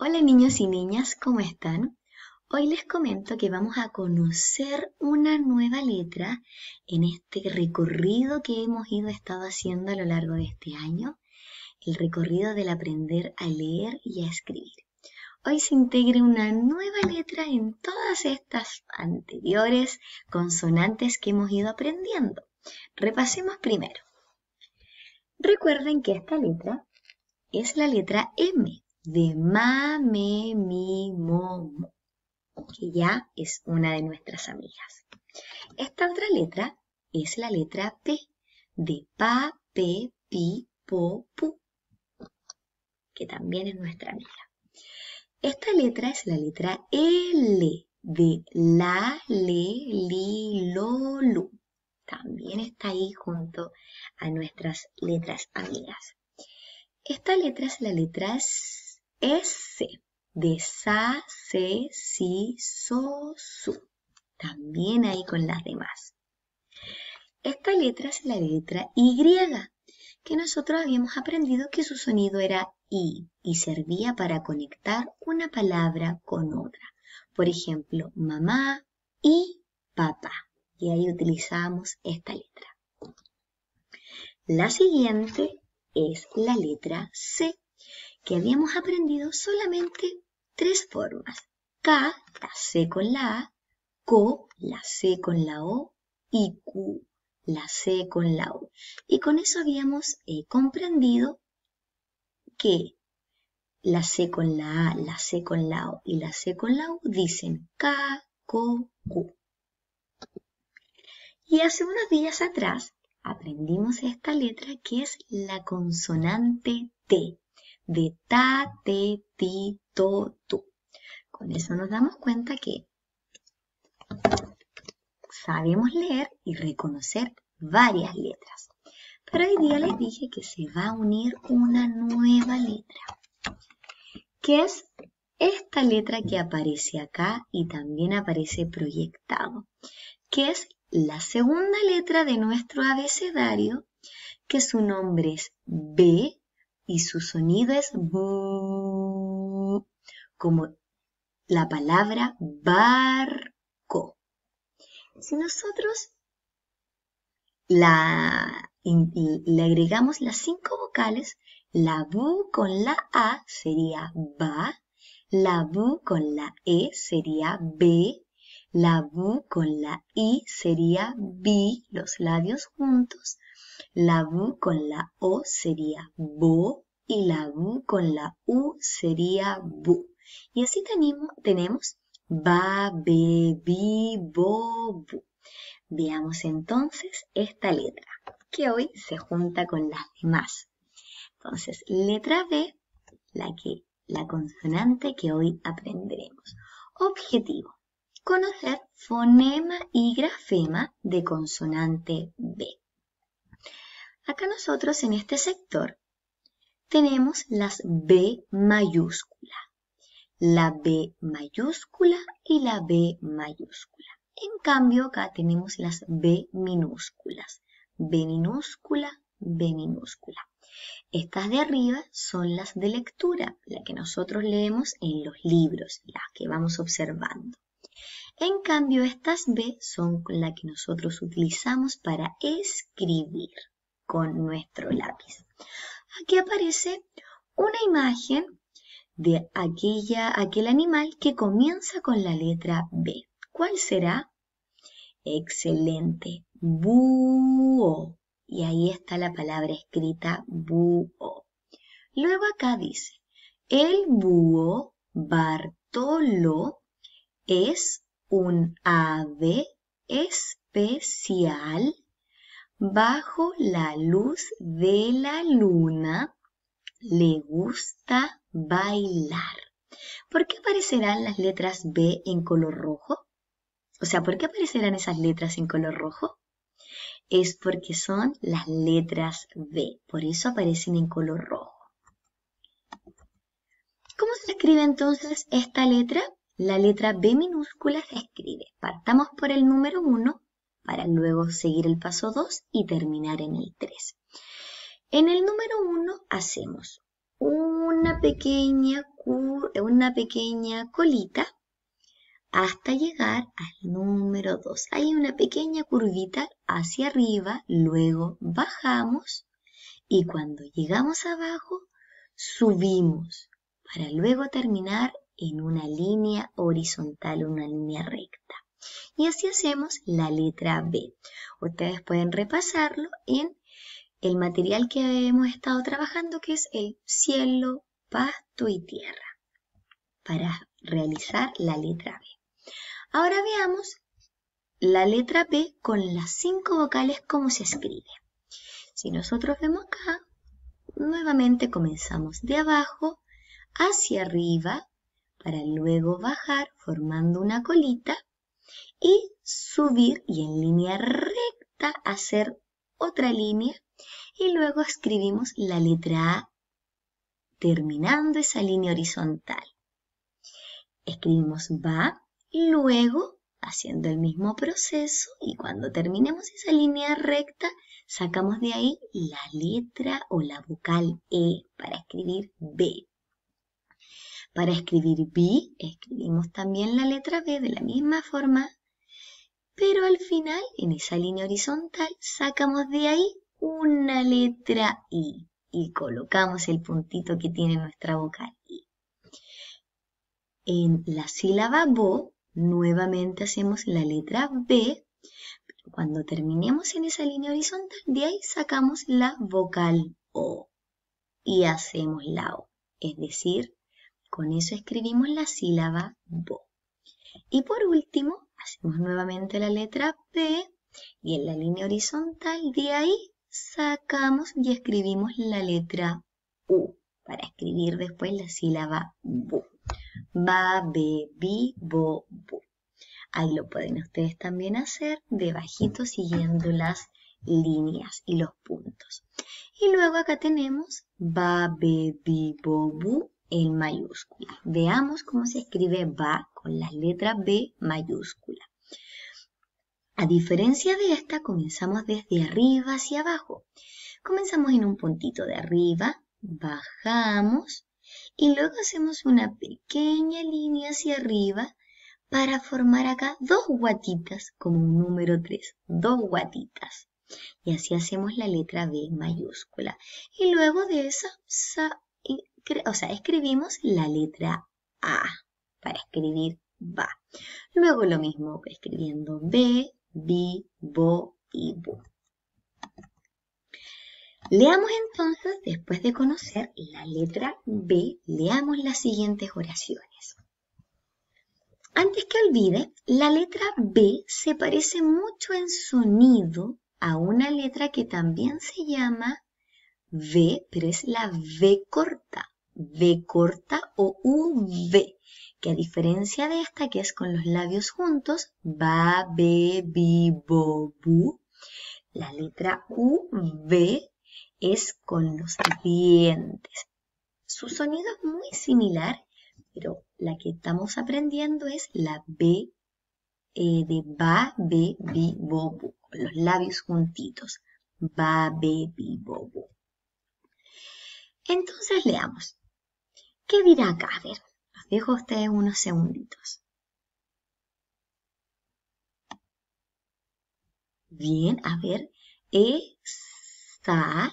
Hola niños y niñas, ¿cómo están? Hoy les comento que vamos a conocer una nueva letra en este recorrido que hemos ido estado haciendo a lo largo de este año, el recorrido del aprender a leer y a escribir. Hoy se integra una nueva letra en todas estas anteriores consonantes que hemos ido aprendiendo. Repasemos primero. Recuerden que esta letra es la letra M de ma, mi, mo, que ya es una de nuestras amigas. Esta otra letra es la letra P, de pa, pe, pi, po, pu, que también es nuestra amiga. Esta letra es la letra L, de la, le, li, lo, lu. También está ahí junto a nuestras letras amigas. Esta letra es la letra S de sa, se, si, so, su. También ahí con las demás. Esta letra es la letra Y, que nosotros habíamos aprendido que su sonido era I y servía para conectar una palabra con otra. Por ejemplo, mamá y papá. Y ahí utilizamos esta letra. La siguiente es la letra C que habíamos aprendido solamente tres formas. K, la C con la A, CO, la C con la O y Q, la C con la u Y con eso habíamos eh, comprendido que la C con la A, la C con la O y la C con la U dicen K, CO, Q. Y hace unos días atrás aprendimos esta letra que es la consonante T de ta, te, ti, to, tu. Con eso nos damos cuenta que sabemos leer y reconocer varias letras. Pero hoy día les dije que se va a unir una nueva letra, que es esta letra que aparece acá y también aparece proyectado, que es la segunda letra de nuestro abecedario, que su nombre es B y su sonido es bu, como la palabra barco. Si nosotros la, le agregamos las cinco vocales, la bu con la a sería ba, la bu con la e sería b, la bu con la i sería bi, los labios juntos, la V con la O sería bo y la V con la U sería bu. Y así tenemos ba, be, bi, bo, bu. Veamos entonces esta letra, que hoy se junta con las demás. Entonces, letra B, la, que, la consonante que hoy aprenderemos. Objetivo, conocer fonema y grafema de consonante B. Acá nosotros en este sector tenemos las B mayúscula. La B mayúscula y la B mayúscula. En cambio, acá tenemos las B minúsculas. B minúscula, B minúscula. Estas de arriba son las de lectura, las que nosotros leemos en los libros, las que vamos observando. En cambio, estas B son las que nosotros utilizamos para escribir con nuestro lápiz. Aquí aparece una imagen de aquella, aquel animal que comienza con la letra B. ¿Cuál será? Excelente. Búho. Y ahí está la palabra escrita búho. Luego acá dice, el búho Bartolo es un ave especial bajo la luz de la luna le gusta bailar. ¿Por qué aparecerán las letras B en color rojo? O sea, ¿por qué aparecerán esas letras en color rojo? Es porque son las letras B, por eso aparecen en color rojo. ¿Cómo se escribe entonces esta letra? La letra B minúscula se escribe. Partamos por el número 1 para luego seguir el paso 2 y terminar en el 3. En el número 1 hacemos una pequeña, eh, una pequeña colita hasta llegar al número 2. Hay una pequeña curvita hacia arriba, luego bajamos y cuando llegamos abajo subimos para luego terminar en una línea horizontal, una línea recta. Y así hacemos la letra B. Ustedes pueden repasarlo en el material que hemos estado trabajando, que es el cielo, pasto y tierra, para realizar la letra B. Ahora veamos la letra B con las cinco vocales como se escribe. Si nosotros vemos acá, nuevamente comenzamos de abajo hacia arriba para luego bajar formando una colita y subir y en línea recta hacer otra línea y luego escribimos la letra A terminando esa línea horizontal. Escribimos va, luego haciendo el mismo proceso y cuando terminemos esa línea recta sacamos de ahí la letra o la vocal E para escribir B. Para escribir B escribimos también la letra B de la misma forma pero al final, en esa línea horizontal, sacamos de ahí una letra I y colocamos el puntito que tiene nuestra vocal I. En la sílaba bo, nuevamente hacemos la letra B. Cuando terminemos en esa línea horizontal, de ahí sacamos la vocal O y hacemos la O. Es decir, con eso escribimos la sílaba bo. Y por último, Hacemos nuevamente la letra P y en la línea horizontal de ahí sacamos y escribimos la letra U para escribir después la sílaba bu. Ba, be, bi, bo, bu. Ahí lo pueden ustedes también hacer debajito siguiendo las líneas y los puntos. Y luego acá tenemos ba, be, bi, bo, bu, en mayúscula. Veamos cómo se escribe va con la letra B mayúscula. A diferencia de esta, comenzamos desde arriba hacia abajo. Comenzamos en un puntito de arriba, bajamos y luego hacemos una pequeña línea hacia arriba para formar acá dos guatitas como un número 3, dos guatitas. Y así hacemos la letra B mayúscula. Y luego de esa o sea, escribimos la letra A para escribir va. Luego lo mismo escribiendo B, bi, bo y bu. Leamos entonces, después de conocer la letra B, leamos las siguientes oraciones. Antes que olvide, la letra B se parece mucho en sonido a una letra que también se llama B, pero es la B corta. B corta o V, que a diferencia de esta que es con los labios juntos, va, be, bi, bo, bu, la letra V es con los dientes. Su sonido es muy similar, pero la que estamos aprendiendo es la B eh, de va, be, bi, bo, bu, con los labios juntitos. Ba, be, bi, bo, bu. Entonces leamos. ¿Qué dirá ver, Os dejo ustedes unos segunditos. Bien, a ver. esa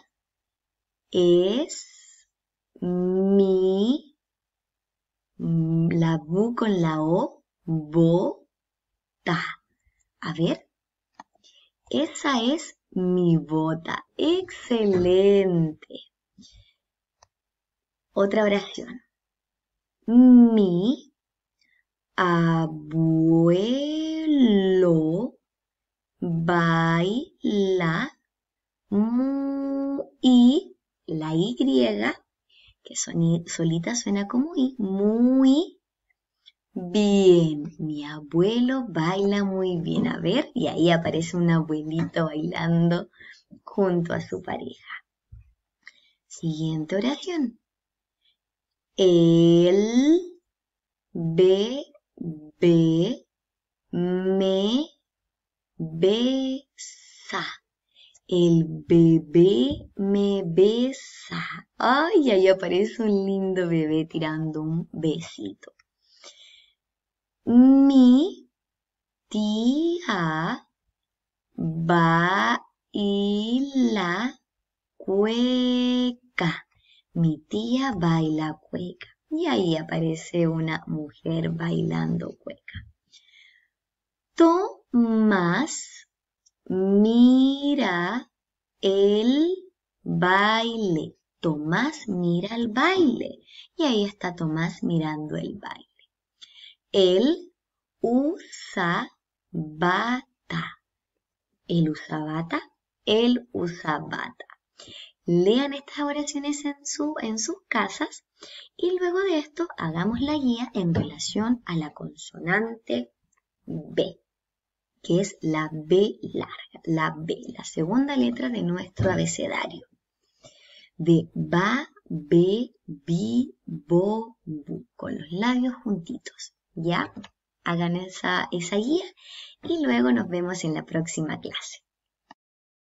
es mi la bu con la o bota. A ver. Esa es mi bota. Excelente. Otra oración. Mi abuelo baila muy, la Y, que solita suena como I, muy bien. Mi abuelo baila muy bien. A ver, y ahí aparece un abuelito bailando junto a su pareja. Siguiente oración. El bebé me besa. El bebé me besa. Ay, ahí aparece un lindo bebé tirando un besito. Mi tía la cueca. Mi tía baila cueca. Y ahí aparece una mujer bailando cueca. Tomás mira el baile. Tomás mira el baile. Y ahí está Tomás mirando el baile. Él usa bata. Él usa bata. Él usa bata lean estas oraciones en, su, en sus casas y luego de esto hagamos la guía en relación a la consonante B, que es la B larga, la B, la segunda letra de nuestro abecedario. De ba, be, bi, bo, bu, con los labios juntitos. ¿Ya? Hagan esa, esa guía y luego nos vemos en la próxima clase.